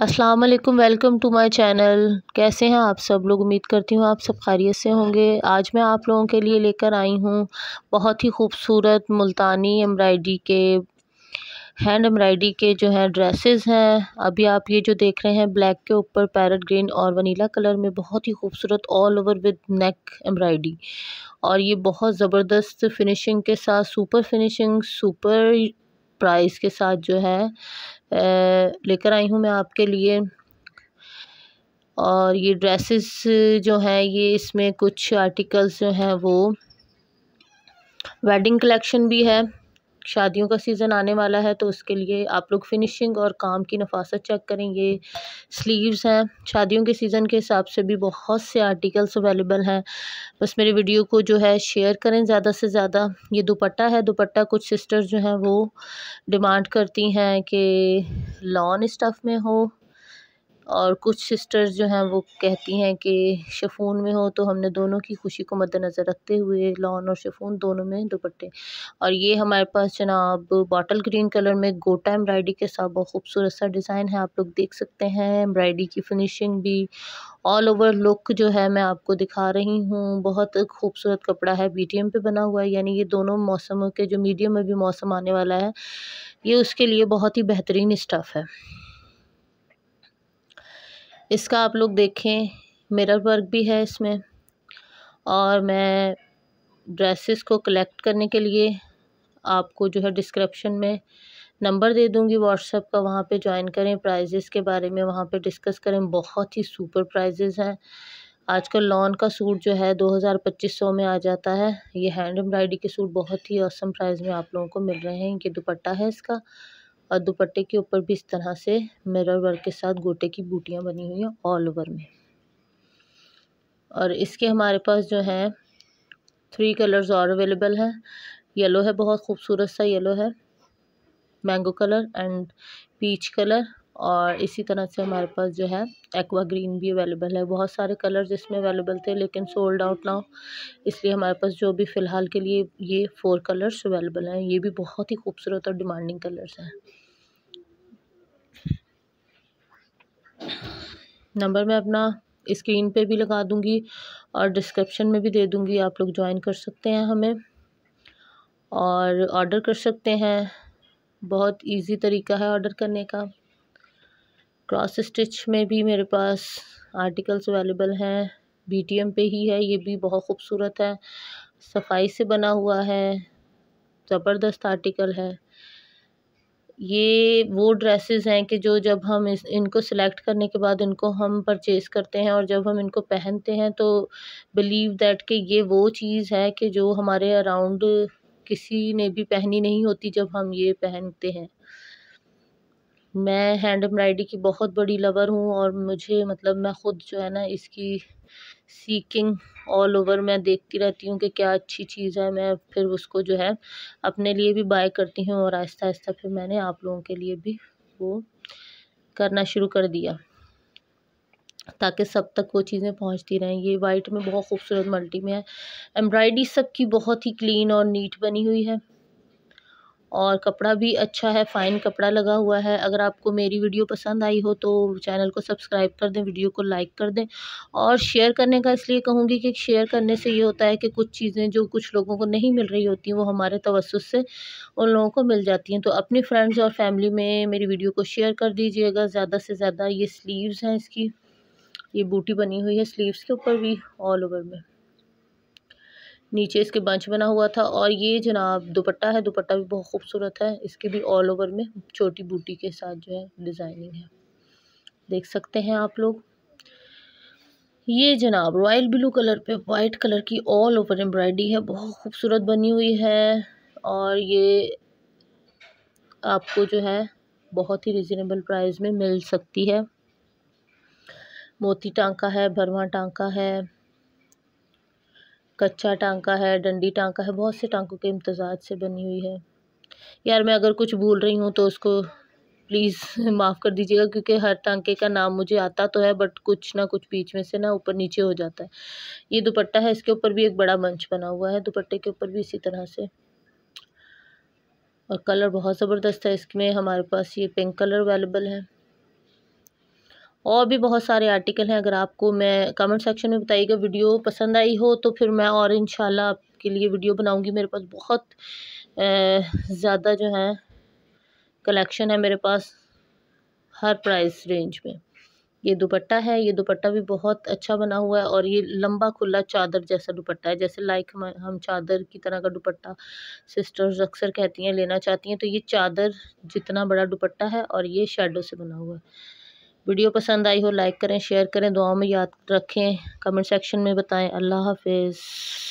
अस्सलाम वालेकुम welcome to my channel कैसे हैं आप सब लोग उम्मीद करती हूँ आप सब खैरियत से होंगे आज मैं आप लोगों के लिए लेकर आई हूँ बहुत ही खूबसूरत मुल्तानी एम्ब्रॉयडरी के हैंड एम्ब्रॉयडरी के जो हैं ड्रेसेस हैं अभी आप ये जो देख रहे हैं ब्लैक के ऊपर पैरट ग्रीन और वनीला कलर में बहुत ही खूबसूरत all over with neck embroidery और ये बहुत ज़बरदस्त फिनिशिंग के साथ सुपर फिनिशिंग सुपर प्राइस के साथ जो है लेकर आई हूँ मैं आपके लिए और ये ड्रेसेस जो हैं ये इसमें कुछ आर्टिकल्स जो हैं वो वेडिंग कलेक्शन भी है शादियों का सीज़न आने वाला है तो उसके लिए आप लोग फिनिशिंग और काम की नफासत चेक करें ये स्लीव्स हैं शादियों के सीज़न के हिसाब से भी बहुत से आर्टिकल्स अवेलेबल हैं बस मेरे वीडियो को जो है शेयर करें ज़्यादा से ज़्यादा ये दुपट्टा है दुपट्टा कुछ सिस्टर्स जो हैं वो डिमांड करती हैं कि लॉन स्टफ़ में हो और कुछ सिस्टर्स जो हैं वो कहती हैं कि शफून में हो तो हमने दोनों की खुशी को मद्दनज़र रखते हुए लॉन और शफून दोनों में दुपट्टे और ये हमारे पास जनाब बॉटल ग्रीन कलर में गोटा एम्ब्रायडरी के साथ बहुत खूबसूरत सा डिज़ाइन है आप लोग देख सकते हैं एम्ब्रायडरी की फिनिशिंग भी ऑल ओवर लुक जो है मैं आपको दिखा रही हूँ बहुत खूबसूरत कपड़ा है मीडियम पे बना हुआ है यानी ये दोनों मौसमों के जो मीडियम में भी मौसम आने वाला है ये उसके लिए बहुत ही बेहतरीन स्टफ़ है इसका आप लोग देखें मिरर वर्क भी है इसमें और मैं ड्रेसेस को कलेक्ट करने के लिए आपको जो है डिस्क्रिप्शन में नंबर दे दूंगी व्हाट्सअप का वहाँ पे ज्वाइन करें प्राइजेस के बारे में वहाँ पे डिस्कस करें बहुत ही सुपर प्राइजेस हैं आजकल लॉन का सूट जो है दो हज़ार पच्चीस सौ में आ जाता है ये हैंड एम्ब्रॉयडरी के सूट बहुत ही औसम प्राइस में आप लोगों को मिल रहे हैं ये दुपट्टा है इसका और दुपट्टे के ऊपर भी इस तरह से मिरर वर्क के साथ गोटे की बूटियाँ बनी हुई हैं ऑल ओवर में और इसके हमारे पास जो है थ्री कलर्स और अवेलेबल हैं येलो है बहुत खूबसूरत सा येलो है mango colour and peach colour और इसी तरह से हमारे पास जो है एक्वा ग्रीन भी अवेलेबल है बहुत सारे कलर्स इसमें अवेलेबल थे लेकिन सोल्ड आउट ना हो इसलिए हमारे पास जो भी फ़िलहाल के लिए ये फोर कलर्स अवेलेबल हैं ये भी बहुत ही खूबसूरत और डिमांडिंग कलर्स हैं नंबर मैं अपना स्क्रीन पे भी लगा दूंगी और डिस्क्रिप्शन में भी दे दूंगी आप लोग ज्वाइन कर सकते हैं हमें और ऑर्डर कर सकते हैं बहुत इजी तरीका है ऑर्डर करने का क्रॉस स्टिच में भी मेरे पास आर्टिकल्स अवेलेबल हैं बी टी एम पे ही है ये भी बहुत खूबसूरत है सफाई से बना हुआ है ज़बरदस्त आर्टिकल है ये वो ड्रेसेस हैं कि जो जब हम इस इनको सिलेक्ट करने के बाद इनको हम परचेज़ करते हैं और जब हम इनको पहनते हैं तो बिलीव दैट कि ये वो चीज़ है कि जो हमारे अराउंड किसी ने भी पहनी नहीं होती जब हम ये पहनते हैं मैं हैंड एम्ब्रॉयडरी की बहुत बड़ी लवर हूँ और मुझे मतलब मैं ख़ुद जो है ना इसकी सीकिंग ऑल ओवर मैं देखती रहती हूँ कि क्या अच्छी चीज़ है मैं फिर उसको जो है अपने लिए भी बाय करती हूँ और आहिस्ता आहिस्ता फिर मैंने आप लोगों के लिए भी वो करना शुरू कर दिया ताकि सब तक वो चीज़ें पहुंचती रहें ये वाइट में बहुत खूबसूरत मल्टी में है एम्ब्रॉयडरी सबकी बहुत ही क्लीन और नीट बनी हुई है और कपड़ा भी अच्छा है फ़ाइन कपड़ा लगा हुआ है अगर आपको मेरी वीडियो पसंद आई हो तो चैनल को सब्सक्राइब कर दें वीडियो को लाइक कर दें और शेयर करने का इसलिए कहूँगी कि शेयर करने से ये होता है कि कुछ चीज़ें जो कुछ लोगों को नहीं मिल रही होती वो हमारे तवसत से उन लोगों को मिल जाती हैं तो अपनी फ्रेंड्स और फैमिली में मेरी वीडियो को शेयर कर दीजिएगा ज़्यादा से ज़्यादा ये स्लीव्स हैं इसकी ये बूटी बनी हुई है स्लीव्स के ऊपर भी ऑल ओवर में नीचे इसके बंच बना हुआ था और ये जनाब दुपट्टा है दुपट्टा भी बहुत खूबसूरत है इसके भी ऑल ओवर में छोटी बूटी के साथ जो है डिज़ाइनिंग है देख सकते हैं आप लोग ये जनाब रॉयल ब्लू कलर पे वाइट कलर की ऑल ओवर एम्ब्रॉयडरी है बहुत खूबसूरत बनी हुई है और ये आपको जो है बहुत ही रिजनेबल प्राइस में मिल सकती है मोती टांका है भरवा टांका है कच्चा टांका है डंडी टांका है बहुत से टांकों के इम्तजाज से बनी हुई है यार मैं अगर कुछ भूल रही हूँ तो उसको प्लीज़ माफ़ कर दीजिएगा क्योंकि हर टांके का नाम मुझे आता तो है बट कुछ ना कुछ बीच में से ना ऊपर नीचे हो जाता है ये दुपट्टा है इसके ऊपर भी एक बड़ा मंच बना हुआ है दुपट्टे के ऊपर भी इसी तरह से और कलर बहुत ज़बरदस्त है इसमें हमारे पास ये पिंक कलर अवेलेबल है और भी बहुत सारे आर्टिकल हैं अगर आपको मैं कमेंट सेक्शन में बताइएगा वीडियो पसंद आई हो तो फिर मैं और इन आपके लिए वीडियो बनाऊँगी मेरे पास बहुत ज़्यादा जो है कलेक्शन है मेरे पास हर प्राइस रेंज में ये दुपट्टा है ये दुपट्टा भी बहुत अच्छा बना हुआ है और ये लंबा खुला चादर जैसा दुपट्टा है जैसे लाइक हम हम चादर की तरह का दुपट्टा सिस्टर्स अक्सर कहती हैं लेना चाहती हैं तो ये चादर जितना बड़ा दुपट्टा है और ये शेडो से बना हुआ है वीडियो पसंद आई हो लाइक करें शेयर करें दुआओं में याद रखें कमेंट सेक्शन में बताएं अल्लाह हाफिज़